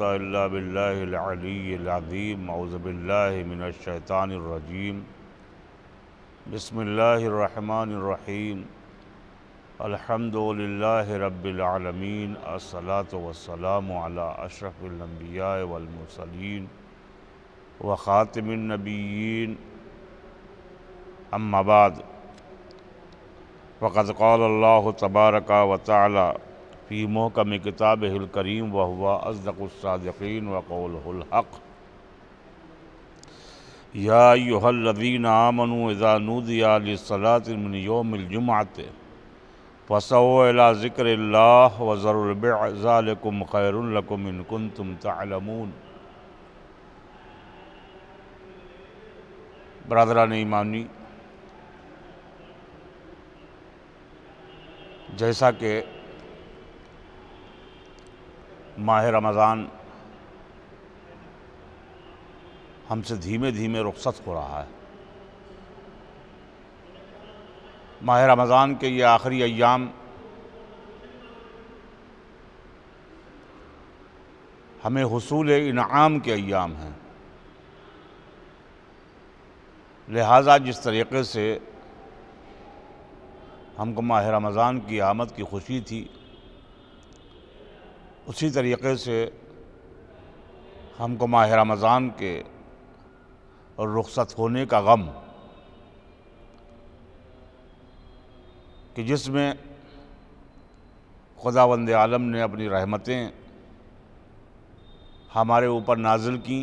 बिल्लाज़ीम अज़बिल्लाशैतानरजीम बसमीम अलहमदिल्ला रबालमीन असलात वसलाम अशरफ़लम्बिया वलमसलिन व ख़ातमनबीन अम्माबाद फ़कत कौल तबारक व हकीमों का में हिल करीम व हुआ अजदकुस्सादीन अजदक़ुल्सादीन हक या यूहलदीन आमन ज़ानूदियालातमिलजुमात फ़सोला ज़िक्र वज़रबम खैरकुम इनकुन तुम बरदरा ने मानी जैसा कि माह रमज़ान हमसे धीमे धीमे रुखसत हो रहा है माह रमज़ान के ये आखिरी अयाम हमें हसूल इनाम के अयाम हैं लिहाजा जिस तरीके से हमको माह रमज़ान की आमद की खुशी थी उसी तरीके से हमको माह रमज़ान के और रुख्सत होने का गम कि जिसमें वंद आलम ने अपनी रहमतें हमारे ऊपर नाजिल की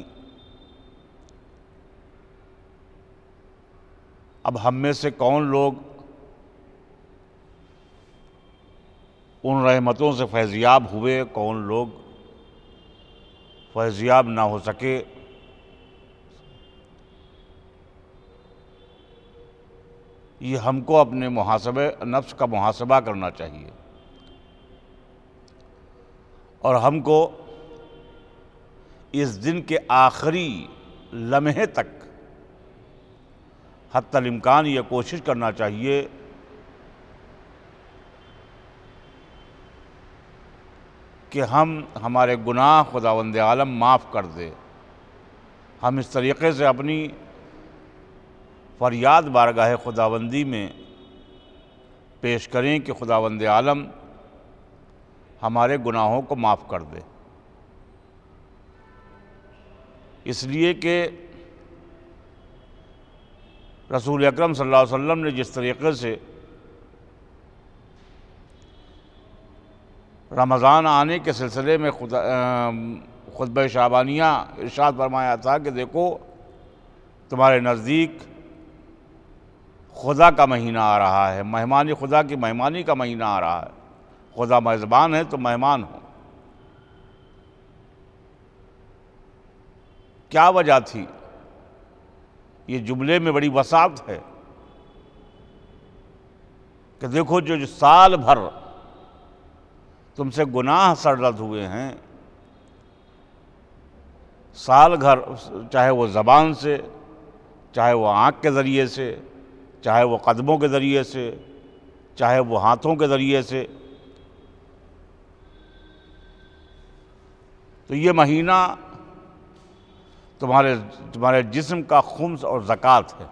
अब हम में से कौन लोग उन रहमतों से फैज़ियाब हुए कौन लोग फैज़ियाब ना हो सके ये हमको अपने मुहासबे नफ्स का मुहासबा करना चाहिए और हमको इस दिन के आखिरी लम्हे तक हतमकान ये कोशिश करना चाहिए कि हम हमारे गुनाह खुदावंद आलम माफ़ कर दे हम इस तरीक़े से अपनी फरियाद बारगाह खुदाबंदी में पेश करें कि खुदावंद आलम हमारे गुनाहों को माफ़ कर दे इसलिए कि रसूल अकरम सल्लल्लाहु अलैहि वसल्लम ने जिस तरीक़े से रमज़ान आने के सिलसिले में खुद खुतब शाबानिया इर्शाद फरमाया था कि देखो तुम्हारे नज़दीक खुदा का महीना आ रहा है मेहमानी खुदा की मेहमानी का महीना आ रहा है खुदा मेज़बान है तो मेहमान हो क्या वजह थी ये जुमले में बड़ी वसात है कि देखो जो, जो साल भर तुमसे गुनाह सरद हुए हैं साल घर चाहे वो ज़बान से चाहे वो आँख के ज़रिए से चाहे वो कदमों के ज़रिए से चाहे वो हाथों के ज़रिए से तो ये महीना तुम्हारे तुम्हारे जिस्म का खुम्स और ज़क़़त है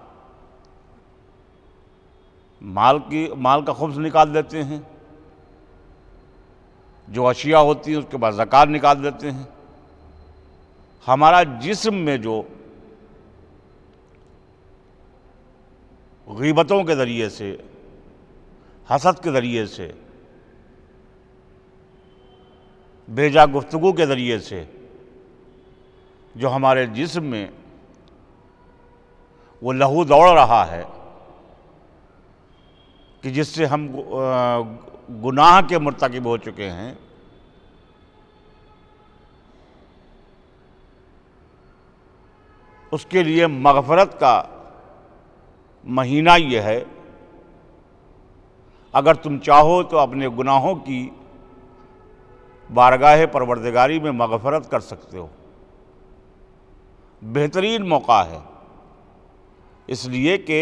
माल की माल का खुम्स निकाल देते हैं जो अशिया होती हैं उसके बाद जकार निकाल देते हैं हमारा जिस्म में जो गीबतों के ज़रिए से हसद के ज़रिए से बेजा गुफ्तगु के ज़रिए से जो हमारे जिस्म में वो लहू दौड़ रहा है कि जिससे हम गुनाह के मरतकब हो चुके हैं उसके लिए मगफरत का महीना यह है अगर तुम चाहो तो अपने गुनाहों की बारगाह परवरदगारी में मगफरत कर सकते हो बेहतरीन मौका है इसलिए कि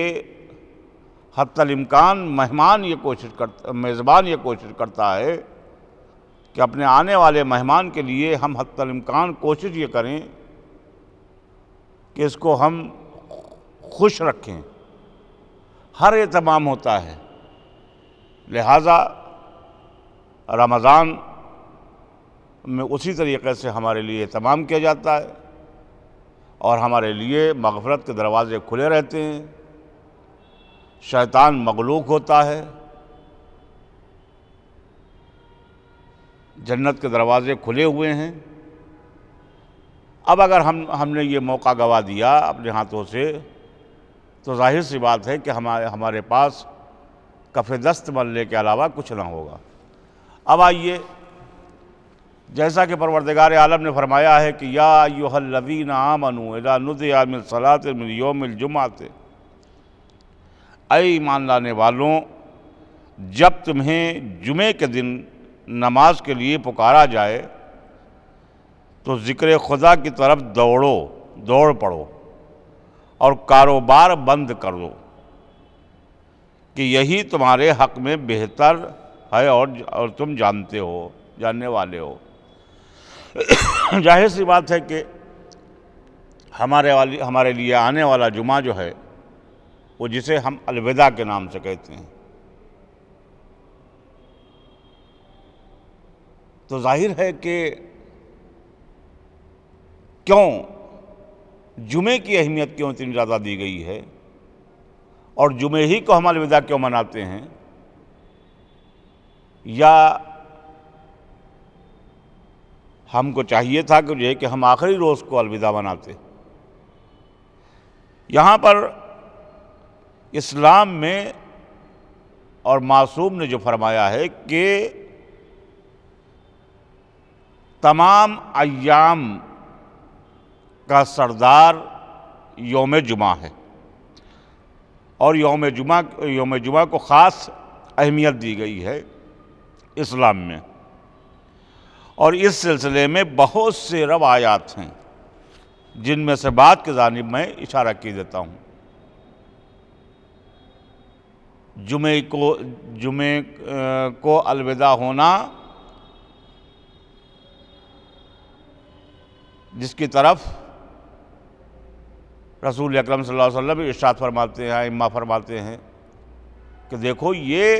हतलमकान मेहमान ये कोशिश कर मेज़बान ये कोशिश करता है कि अपने आने वाले मेहमान के लिए हम हतलमकान कोशिश ये करें कि इसको हम खुश रखें हर एहतमाम होता है लिहाजा रमज़ान में उसी तरीके से हमारे लिए एहतमाम किया जाता है और हमारे लिए मगफरत के दरवाज़े खुले रहते हैं शैतान मगलूक होता है जन्नत के दरवाजे खुले हुए हैं अब अगर हम हमने ये मौका गवा दिया अपने हाथों से तो जाहिर सी बात है कि हमारे हमारे पास कफ़े दस्त मलने के अलावा कुछ ना होगा अब आइए जैसा कि परवरदगार आलम ने फरमाया है कि या यूहलवीन आमनू अदा नुद आमिल सलात योमिल जुमाते ईमान लाने वालों जब तुम्हें जुमे के दिन नमाज के लिए पुकारा जाए तो ज़िक्र खुदा की तरफ दौड़ो दौड़ पड़ो और कारोबार बंद कर दो कि यही तुम्हारे हक में बेहतर है और और तुम जानते हो जानने वाले हो जाहिर सी बात है कि हमारे वाली हमारे लिए आने वाला जुमा जो है वो जिसे हम अलविदा के नाम से कहते हैं तो जाहिर है कि क्यों जुमे की अहमियत क्यों इतनी ज़्यादा दी गई है और जुमे ही को हम अलविदा क्यों मनाते हैं या हमको चाहिए था कि जो है कि हम आखिरी रोज़ को अलविदा मनाते यहाँ पर इस्लाम में और मासूम ने जो फरमाया है कि तमाम अयाम का सरदार योम जुमा है और योम जुमा योम जुमा को ख़ास अहमियत दी गई है इस्लाम में और इस सिलसिले में बहुत से रवायात हैं जिनमें से बात के जानब मैं इशारा की देता हूँ जुमे को जुमे को अलविदा होना जिसकी तरफ रसूल अकरम सल्लल्लाहु अलैहि वसल्लम इर्शाद फरमाते हैं इम्मा फरमाते हैं कि देखो ये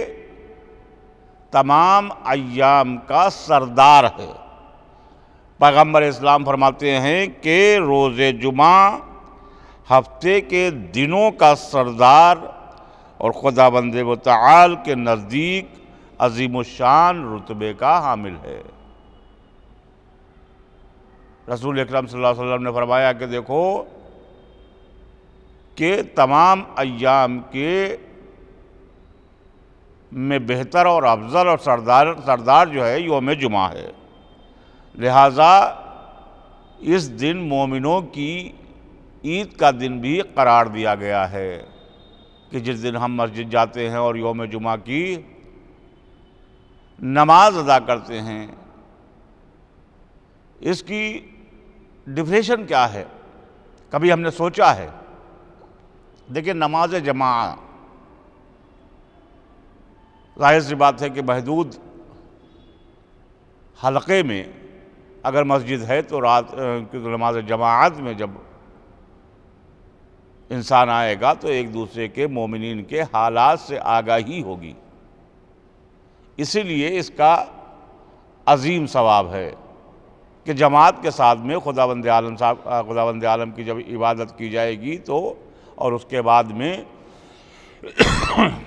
तमाम अयाम का सरदार है पैगम्बर इस्लाम फरमाते हैं कि रोज़ जुमा हफ्ते के दिनों का सरदार और खुदा बंद वाल के नज़दीक अजीम शान रुतबे का हामिल है रसूल अक्रम वसल्लम ने फरमाया कि देखो कि तमाम अयाम के में बेहतर और अफजल और सरदार सरदार जो है योम जुमा है लिहाजा इस दिन मोमिनों की ईद का दिन भी करार दिया गया है कि जिस दिन हम मस्जिद जाते हैं और योम जुमा की नमाज अदा करते हैं इसकी डिफिनेशन क्या है कभी हमने सोचा है देखिए नमाज जमा जाहिर सी बात है कि महदूद हलक़े में अगर मस्जिद है तो रात तो नमाज जमात में जब इंसान आएगा तो एक दूसरे के मोमिन के हालात से आगाही होगी इसीलिए इसका अजीम सवाब है कि जमात के साथ में खुदा बंद आलम साहब खुदा बंद आलम की जब इबादत की जाएगी तो और उसके बाद में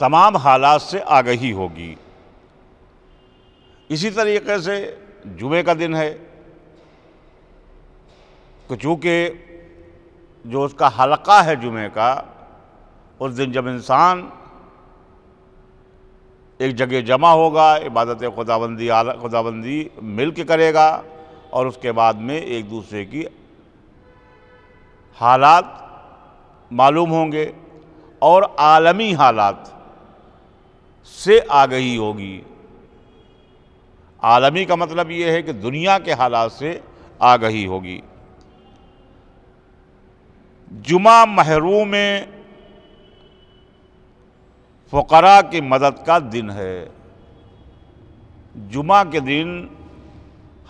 तमाम हालात से आगही होगी इसी तरीके से जुमे का दिन है चूँकि जो उसका हलका है जुमे का उस दिन जब इंसान एक जगह जमा होगा इबादत खुदाबंदी आला खुदाबंदी मिल के करेगा और उसके बाद में एक दूसरे की हालात मालूम होंगे और आलमी हालात से आगही होगी आलमी का मतलब ये है कि दुनिया के हालात से आगही होगी जुमा महरूम फ़करा की मदद का दिन है जुमा के दिन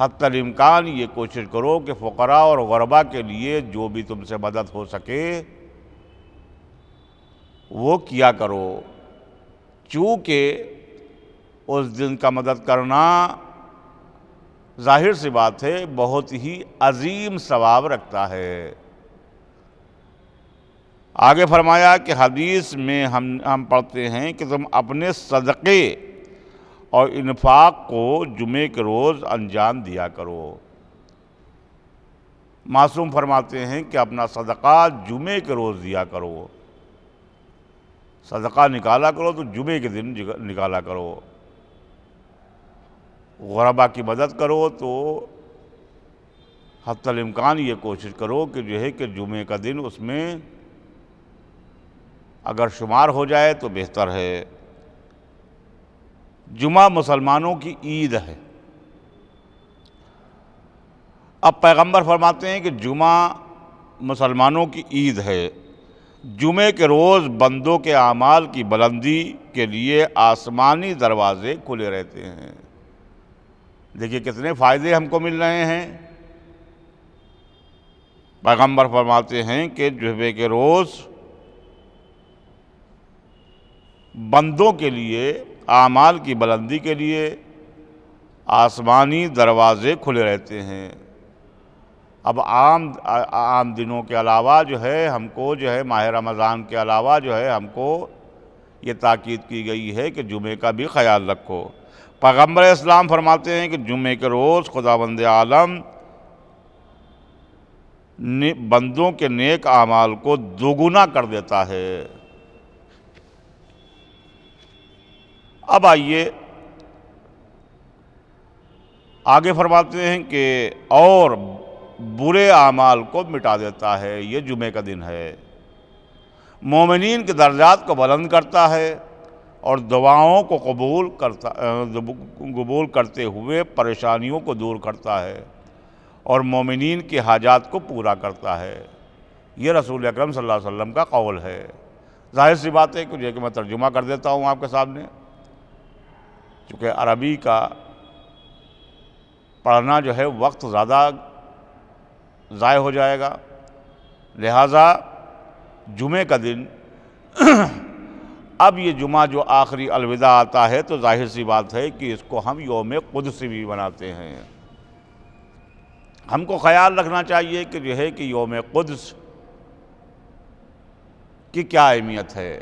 हतमकान ये कोशिश करो कि फ़करा और गरबा के लिए जो भी तुमसे मदद हो सके वो किया करो चूँकि उस दिन का मदद करना जाहिर सी बात है बहुत ही अजीम सवाब रखता है आगे फरमाया कि हदीस में हम हम पढ़ते हैं कि तुम अपने सदक़े और इन्फाक को जुमे के रोज़ अंजाम दिया करो मासूम फरमाते हैं कि अपना सदका जुमे के रोज़ दिया करो सदका निकाला करो तो जुमे के दिन निकाला करो गरबा की मदद करो तो हतल इम्कान ये कोशिश करो कि जो है कि जुमे का दिन उसमें अगर शुमार हो जाए तो बेहतर है जुमा मुसलमानों की ईद है अब पैगंबर फरमाते हैं कि जुमा मुसलमानों की ईद है जुमे के रोज़ बंदों के आमाल की बुलंदी के लिए आसमानी दरवाज़े खुले रहते हैं देखिए कितने फ़ायदे हमको मिल रहे हैं पैगंबर फरमाते हैं कि जुमे के रोज़ बंदों के लिए आमाल की बुलंदी के लिए आसमानी दरवाज़े खुले रहते हैं अब आम आ, आम दिनों के अलावा जो है हमको जो है माह रमज़ान के अलावा जो है हमको ये ताक़द की गई है कि जुमे का भी ख्याल रखो पैगम्बर इस्लाम फरमाते हैं कि जुमे के रोज़ खुदा बंद आलम बंदों के नेक आमाल को दोगुना कर देता है अब आइए आगे फरमाते हैं कि और बुरे आमाल को मिटा देता है ये जुमे का दिन है मोमिन के दर्जात को बुलंद करता है और दुआओं को कबूल करता कबूल करते हुए परेशानियों को दूर करता है और मोमिन के हाजात को पूरा करता है ये रसूल अक्रम सल्लल्लाहु अलैहि वसल्लम का कौल है जाहिर सी बात है कि कि मैं तर्जुमा कर देता हूँ आपके सामने चूँकि अरबी का पढ़ना जो है वक्त ज़्यादा ज़ाय हो जाएगा लिहाजा जुमे का दिन अब ये जुमा जो आखिरी अलविदा आता है तो जाहिर सी बात है कि इसको हम योम खुद से भी मनाते हैं हमको ख्याल रखना चाहिए कि जो है कि योम क़ुद्स की क्या अहमियत है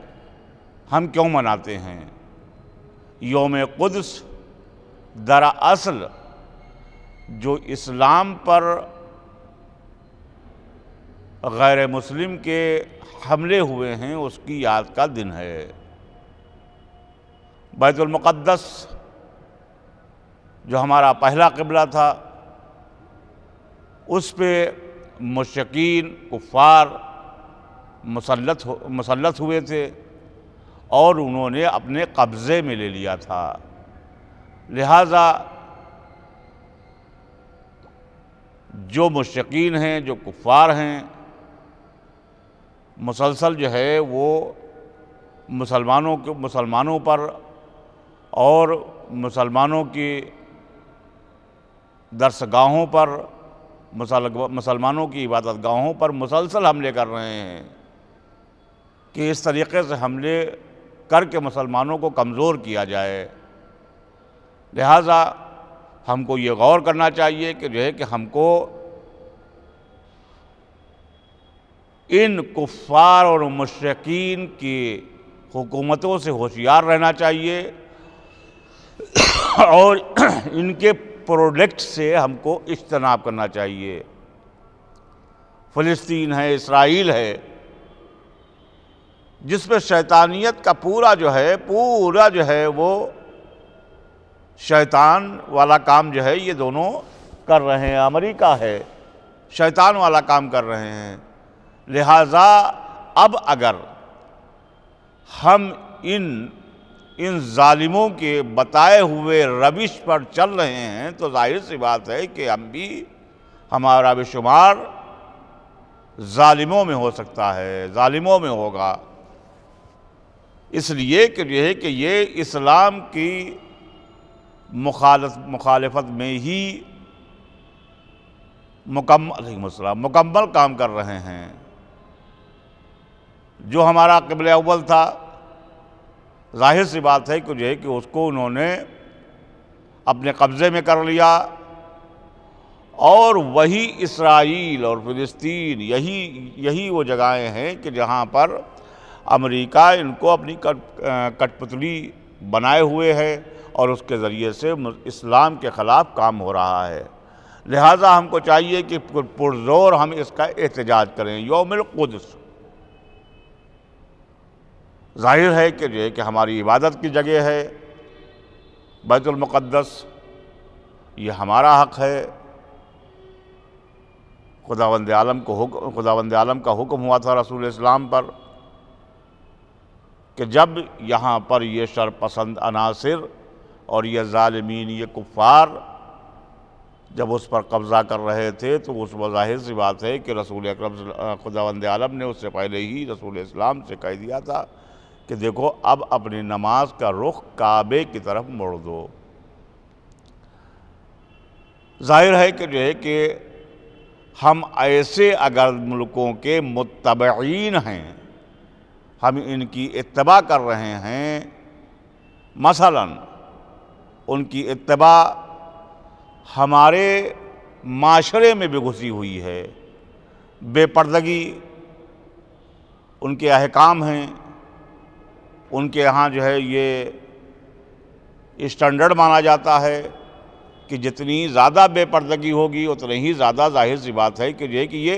हम क्यों मनाते हैं योम कुदस दरअसल जो इस्लाम पर गैर मुस्लिम के हमले हुए हैं उसकी याद का दिन है बैतुलमक़दस जो हमारा पहला कबला था उस पर मशकिन कुफ़ार मुसलत हो मुसलत हुए थे और उन्होंने अपने कब्ज़े में ले लिया था लिहाजा जो मुश्किन हैं जो कुफ़ार हैं मुसलसल जो है वो मुसलमानों के मुसलमानों पर और मुसलमानों की दरसगाहों पर मुसलमानों की इबादत गाहों पर मुसलसल हमले कर रहे हैं कि इस तरीके से हमले करके मुसलमानों को कमज़ोर किया जाए लिहाजा हमको ये गौर करना चाहिए कि जो है कि हमको इन कुफ़ार और मशरकिन की हुकूमतों से होशियार रहना चाहिए और इनके प्रोडक्ट से हमको इज्तनाब करना चाहिए फ़लस्तीन है इसराइल है जिसमें शैतानियत का पूरा जो है पूरा जो है वो शैतान वाला काम जो है ये दोनों कर रहे हैं अमेरिका है शैतान वाला काम कर रहे हैं लिहाजा अब अगर हम इन इन ालिमों के बताए हुए रविश पर चल रहे हैं तो जाहिर सी बात है कि हम भी हमारा बेशुमार ालिमों में हो सकता है ालिमों में होगा इसलिए कि जो है कि ये इस्लाम की मुखालफ मुखालफत में ही मुकम्मल मुसलम मुकम्मल काम कर रहे हैं जो हमारा कबल अव्वल था जाहिर सी बात है कि जो है कि उसको उन्होंने अपने कब्ज़े में कर लिया और वही इसराइल और फ़िलिस्तीन यही यही वो जगहें हैं कि जहाँ पर अमेरिका इनको अपनी कट कठपुतली बनाए हुए है और उसके ज़रिए से इस्लाम के ख़िलाफ़ काम हो रहा है लिहाजा हमको चाहिए कि पुरजोर हम इसका एहतजाज करें योमिलकुदस जाहिर है कि ये कि हमारी इबादत की जगह है बैतुलमक़दस ये हमारा हक है खुदावंद आलम को खुदा खुदावंद आलम का हुक्म हुआ था रसूल इस्लाम पर कि जब यहाँ पर ये शरपसंद अनासर और ये ालमीन ये कुफ़ार जब उस पर कब्ज़ा कर रहे थे तो उस वज़ाहिर सी बात है कि रसूल अक्रम खुदावंद आलम ने उससे पहले ही रसूल इस्लाम से कह दिया था कि देखो अब अपनी नमाज का रुख काबे की तरफ मोड़ दो जाहिर है कि जो है कि हम ऐसे अगर मुल्कों के मुतबीन हैं हम इनकी इतबा कर रहे हैं मसलन उनकी इतबा हमारे माशरे में भी घुसी हुई है बेपर्दगी उनके अहकाम हैं उनके यहाँ जो है ये स्टैंडर्ड माना जाता है कि जितनी ज़्यादा बेपर्दगी होगी उतनी ही ज़्यादा जाहिर सी बात है कि ये कि ये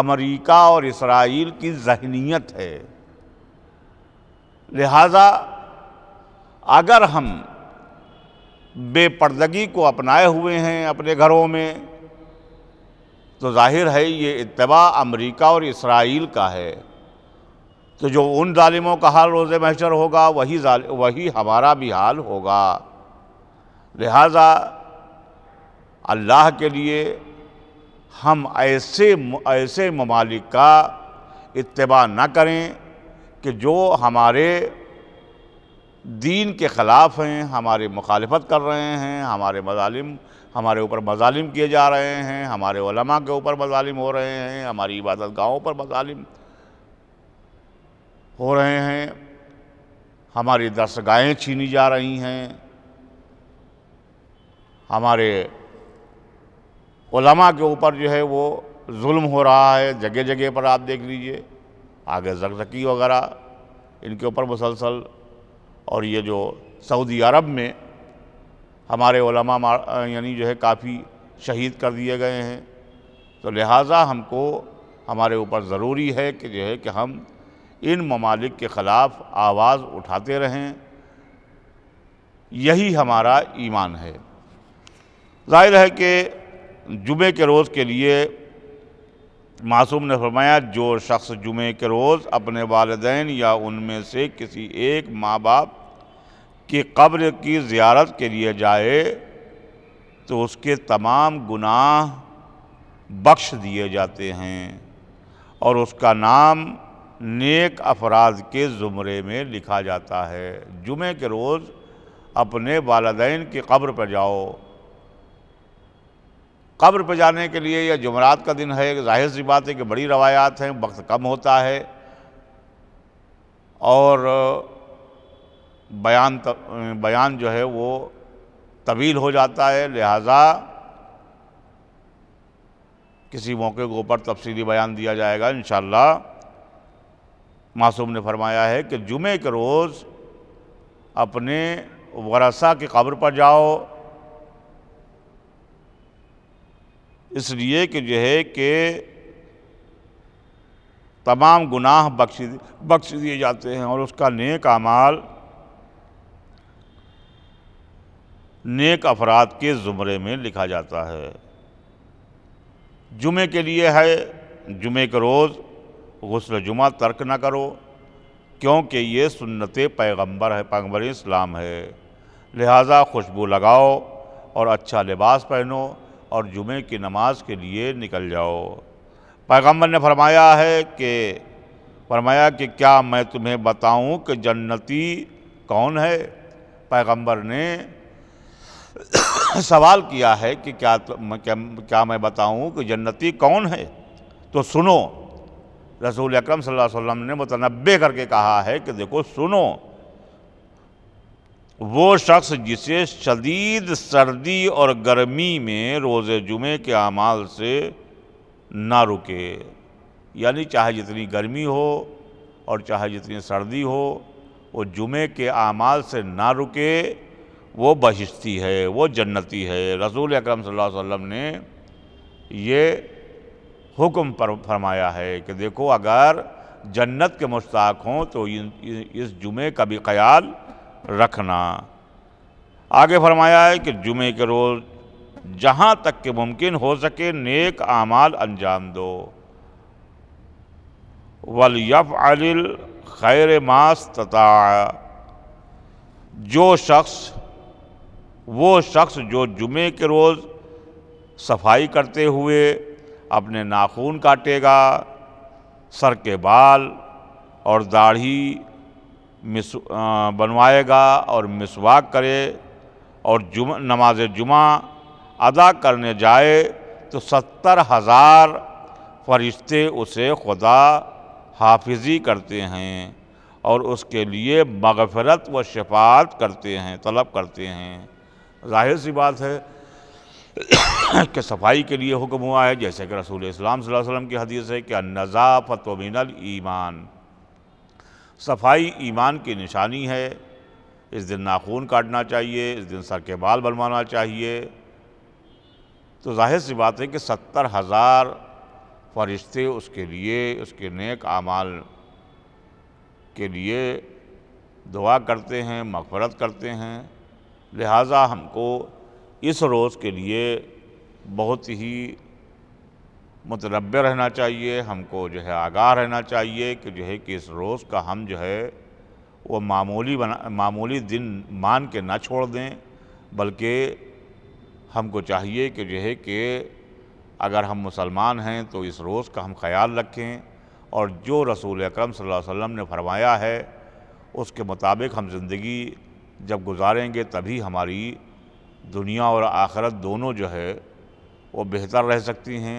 अमरीका और इसराइल की जहनीत है लिहाजा अगर हम बेपर्दगी को अपनाए हुए हैं अपने घरों में तो जाहिर है ये इतबा अमरीका और इसराइल का है तो जो उन ालिमों का हाल रोज़ महशर होगा वही वही हमारा भी हाल होगा लिहाजा अल्लाह के लिए हम ऐसे ऐसे ममालिक का इतबा ना करें कि जो हमारे दीन के ख़िलाफ़ हैं हमारे मुखालफत कर रहे हैं हमारे मजालिम हमारे ऊपर मजालिम किए जा रहे हैं हमारे ओलमा के ऊपर मजालिम हो रहे हैं हमारी इबादत गाहों पर मजालिम हो रहे हैं हमारी दरसगाहें छीनी जा रही हैं हमारे ओलमा के ऊपर जो है वो जुल्म हो रहा है जगह जगह पर आप देख लीजिए आगे जगजकी वगैरह इनके ऊपर मुसलसल और ये जो सऊदी अरब में हमारे यानी जो है काफ़ी शहीद कर दिए गए हैं तो लिहाजा हमको हमारे ऊपर ज़रूरी है कि जो है कि हम इन ममालिक के ख़िलाफ़ आवाज़ उठाते रहें यही हमारा ईमान है जाहिर है कि जुमे के रोज़ के लिए मासूम ने फरमाया जो शख्स जुमे के रोज़ अपने वालदेन या उनमें से किसी एक माँ बाप की कब्र की ज़्यारत के लिए जाए तो उसके तमाम गुनाह बख्श दिए जाते हैं और उसका नाम नेक अफराद के ज़ुमरे में लिखा जाता है जुमे के रोज़ अपने वालदेन की कब्र पर जाओ कब्र पर जाने के लिए या जुमरात का दिन है जाहिर सी बात है कि बड़ी रवायात हैं वक्त कम होता है और बयान त, बयान जो है वो तवील हो जाता है लिहाजा किसी मौके के ऊपर तफसीली बयान दिया जाएगा इन मासूम ने फरमाया है कि जुमे के रोज़ अपने वरसा की कब्र पर जाओ इसलिए कि जो है कि तमाम गुनाह बख्श बख्श दिए जाते हैं और उसका नेक अमाल नेक अफराद के ज़ुमरे में लिखा जाता है जुमे के लिए है जुमे के रोज़ गसल जुमा तर्क ना करो क्योंकि ये सुन्नत पैगंबर है पैगंबर इस्लाम है लिहाजा खुशबू लगाओ और अच्छा लिबास पहनो और जुमे की नमाज के लिए निकल जाओ पैगंबर ने फरमाया है कि फरमाया कि क्या मैं तुम्हें बताऊं कि जन्नती कौन है पैगंबर ने सवाल किया है कि क्या तो, क्या, क्या मैं बताऊं कि जन्नती कौन है तो सुनो रसूल अकरम सल्लल्लाहु अलैहि वसल्लम ने मुतनबे करके कहा है कि देखो सुनो वो शख्स जिसे शदीद सर्दी और गर्मी में रोज़े जुमे के अमाल से ना रुके यानी चाहे जितनी गर्मी हो और चाहे जितनी सर्दी हो वो जुमे के अमाल से ना रुके वो बहिश्ती है वो जन्नती है रसूल अकरम सल्लल्लाहु अलैहि वसल्लम ने ये हुक्म पर फरमाया है कि देखो अगर जन्नत के मुश्ताक हों तो इस जुमे का भी ख्याल रखना आगे फरमाया है कि जुमे के रोज़ जहाँ तक के मुमकिन हो सके नेक आमाल अंजाम दो वल यफ़ अलिल खैर मास्तता जो शख्स वो शख्स जो जुमे के रोज़ सफाई करते हुए अपने नाखून काटेगा सर के बाल और दाढ़ी मिस बनवाएगा और मिसवाक करे और जुम नमाज जुमा अदा करने जाए तो सत्तर हज़ार फरिश्ते उसे खुदा हाफिजी करते हैं और उसके लिए मगफरत व शफात करते हैं तलब करते हैं जाहिर सी बात है कि सफाई के लिए हुक्म हुआ है जैसे कि रसूल इस्लाम वसल्लम की हदीस है कि नज़ाफ़त मिनल ईमान सफाई ईमान की निशानी है इस दिन नाखून काटना चाहिए इस दिन सर के बाल बनवाना चाहिए तो जाहिर सी बात है कि सत्तर हज़ार फरिश्ते उसके लिए उसके नेक आमाल के लिए दुआ करते हैं मफ़रत करते हैं लिहाजा हमको इस रोज़ के लिए बहुत ही मतरब रहना चाहिए हमको जो है आगाह रहना चाहिए कि जो है कि इस रोज़ का हम जो है वो मामूली बना मामूली दिन मान के ना छोड़ दें बल्कि हमको चाहिए कि जो है कि अगर हम मुसलमान हैं तो इस रोज़ का हम ख्याल रखें और जो रसूल अकरम सल्लल्लाहु अलैहि वसल्लम ने फरमाया है उसके मुताबिक हम ज़िंदगी जब गुजारेंगे तभी हमारी दुनिया और आखरत दोनों जो है वो बेहतर रह सकती हैं